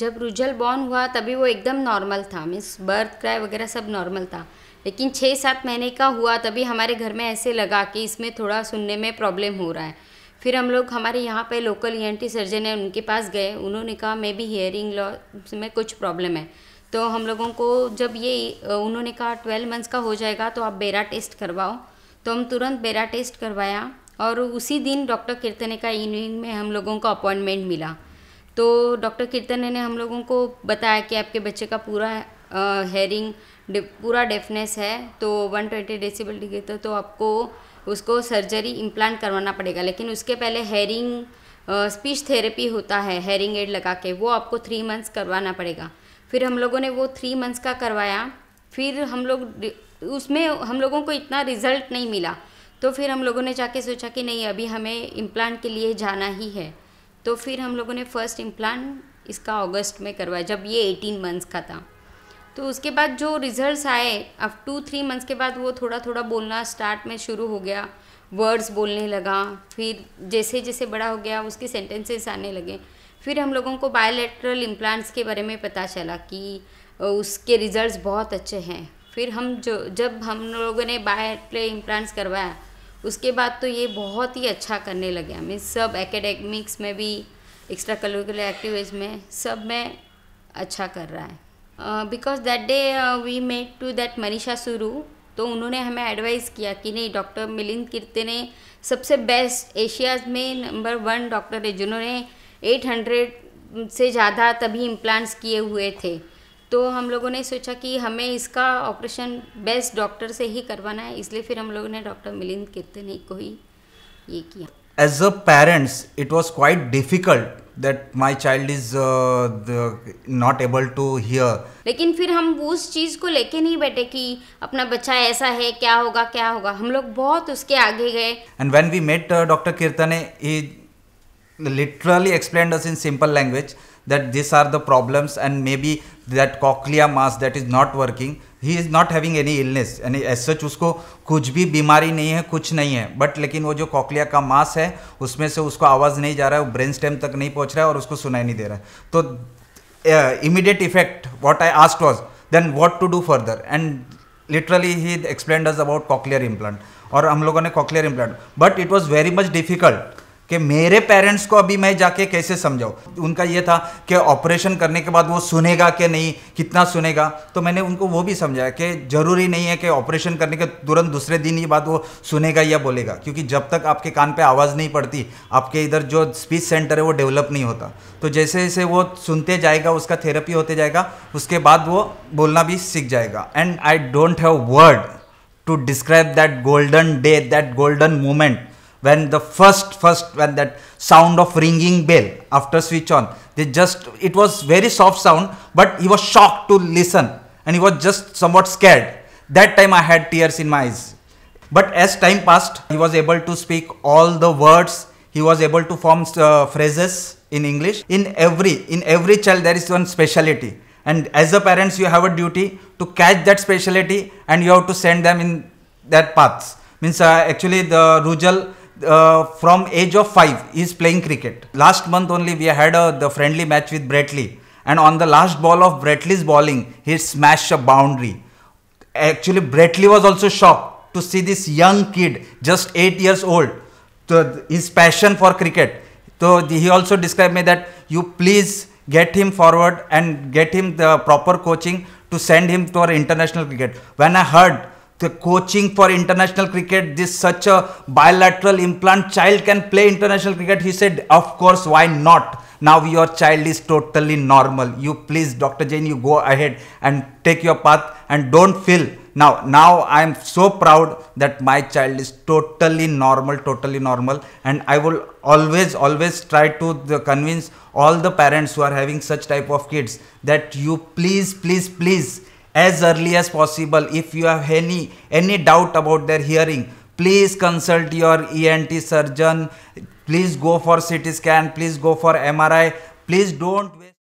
जब रुझल बॉर्न हुआ तभी वो एकदम नॉर्मल था मीन्स बर्थ क्राई वगैरह सब नॉर्मल था लेकिन छः सात महीने का हुआ तभी हमारे घर में ऐसे लगा कि इसमें थोड़ा सुनने में प्रॉब्लम हो रहा है फिर हम लोग हमारे यहाँ पे लोकल ई सर्जन है उनके पास गए उन्होंने कहा मे बी हियरिंग लॉस में कुछ प्रॉब्लम है तो हम लोगों को जब ये उन्होंने कहा ट्वेल्व मंथ्स का हो जाएगा तो आप बेरा टेस्ट करवाओ तो हम तुरंत बेरा टेस्ट करवाया और उसी दिन डॉक्टर कीर्तने का इवनिंग में हम लोगों को अपॉइंटमेंट मिला तो डॉक्टर कीर्तन ने हम लोगों को बताया कि आपके बच्चे का पूरा हेयरिंग पूरा डेफनेस है तो 120 ट्वेंटी डेसीबल डिग्री तो, तो आपको उसको सर्जरी इम्प्लांट करवाना पड़ेगा लेकिन उसके पहले हेयरिंग स्पीच थेरेपी होता है हेयरिंग एड लगा के वो आपको थ्री मंथ्स करवाना पड़ेगा फिर हम लोगों ने वो थ्री मंथ्स का करवाया फिर हम लोग उसमें हम लोगों को इतना रिजल्ट नहीं मिला तो फिर हम लोगों ने जाके सोचा कि नहीं अभी हमें इम्प्लांट के लिए जाना ही है तो फिर हम लोगों ने फर्स्ट इम्प्लांट इसका अगस्त में करवाया जब ये एटीन मंथ्स का था तो उसके बाद जो रिजल्ट्स आए अब टू थ्री मंथ्स के बाद वो थोड़ा थोड़ा बोलना स्टार्ट में शुरू हो गया वर्ड्स बोलने लगा फिर जैसे जैसे बड़ा हो गया उसके सेंटेंसेस आने लगे फिर हम लोगों को बायोलेट्रल इम्प्लांट्स के बारे में पता चला कि उसके रिजल्ट्स बहुत अच्छे हैं फिर हम जो जब हम लोगों ने बायोलेट्रल इम्प्लांट्स करवाया उसके बाद तो ये बहुत ही अच्छा करने लगे हमें सब एकेडमिक्स में भी एक्स्ट्रा करिकुलर एक्टिविटीज़ में सब में अच्छा कर रहा है because that day we made to that Manisha सुरू तो उन्होंने हमें एडवाइस किया कि नहीं डॉक्टर मिलिंद कीर्ति ने सबसे बेस्ट एशियाज में नंबर वन डॉक्टर है जिन्होंने 800 से ज़्यादा तभी इम्प्लांट्स किए हुए थे तो हम लोगों ने सोचा कि हमें इसका ऑपरेशन बेस्ट डॉक्टर से ही करवाना है इसलिए फिर हम लोगों ने डॉक्टर मिलिंद कितने को ही ये किया as a parents it was quite difficult that my child is not able to hear लेकिन फिर हम उस चीज़ को लेके नहीं बैठे कि अपना बच्चा ऐसा है क्या होगा क्या होगा हम लोग बहुत उसके आगे गए and when we met doctor Kirtan literally explained us in simple language that these are the problems and maybe that cochlea mass that is not working he is not having any illness यानी as such उसको कुछ भी बीमारी नहीं है कुछ नहीं है बट लेकिन वो जो कॉकलिया का मास है उसमें से उसको आवाज़ नहीं जा रहा है वो ब्रेन स्टेम तक नहीं पहुँच रहा है और उसको सुनाई नहीं दे रहा है तो immediate effect what I asked was then what to do further and literally he explain does about cochlear implant और हम लोगों ने cochlear implant but it was very much difficult कि मेरे पेरेंट्स को अभी मैं जाके कैसे समझाऊँ उनका ये था कि ऑपरेशन करने के बाद वो सुनेगा कि नहीं कितना सुनेगा तो मैंने उनको वो भी समझाया कि ज़रूरी नहीं है कि ऑपरेशन करने के तुरंत दूसरे दिन ही बाद वो सुनेगा या बोलेगा क्योंकि जब तक आपके कान पर आवाज़ नहीं पड़ती आपके इधर जो स्पीच सेंटर है वो डेवलप नहीं होता तो जैसे जैसे वो सुनते जाएगा उसका थेरेपी होते जाएगा उसके बाद वो बोलना भी सीख जाएगा and I don't have word to describe that golden day that golden moment when the first first when that sound of ringing bell after switch on they just it was very soft sound but he was shocked to listen and he was just somewhat scared that time i had tears in my eyes but as time passed he was able to speak all the words he was able to form uh, phrases in english in every in every child there is one speciality and as a parents you have a duty to catch that speciality and you have to send them in that path. means uh, actually the Rujal uh, from age of 5 is playing cricket. Last month only we had a, uh, the friendly match with Lee, and on the last ball of Lee's bowling he smashed a boundary. Actually Lee was also shocked to see this young kid just 8 years old to, his passion for cricket. So he also described me that you please get him forward and get him the proper coaching to send him for international cricket. When I heard the coaching for international cricket, this such a bilateral implant child can play international cricket. He said, of course, why not? Now your child is totally normal. You please, Dr. Jain, you go ahead and take your path and don't feel. Now, now I am so proud that my child is totally normal, totally normal. And I will always, always try to convince all the parents who are having such type of kids that you please, please, please as early as possible. If you have any, any doubt about their hearing, please consult your ENT surgeon. Please go for CT scan. Please go for MRI. Please don't.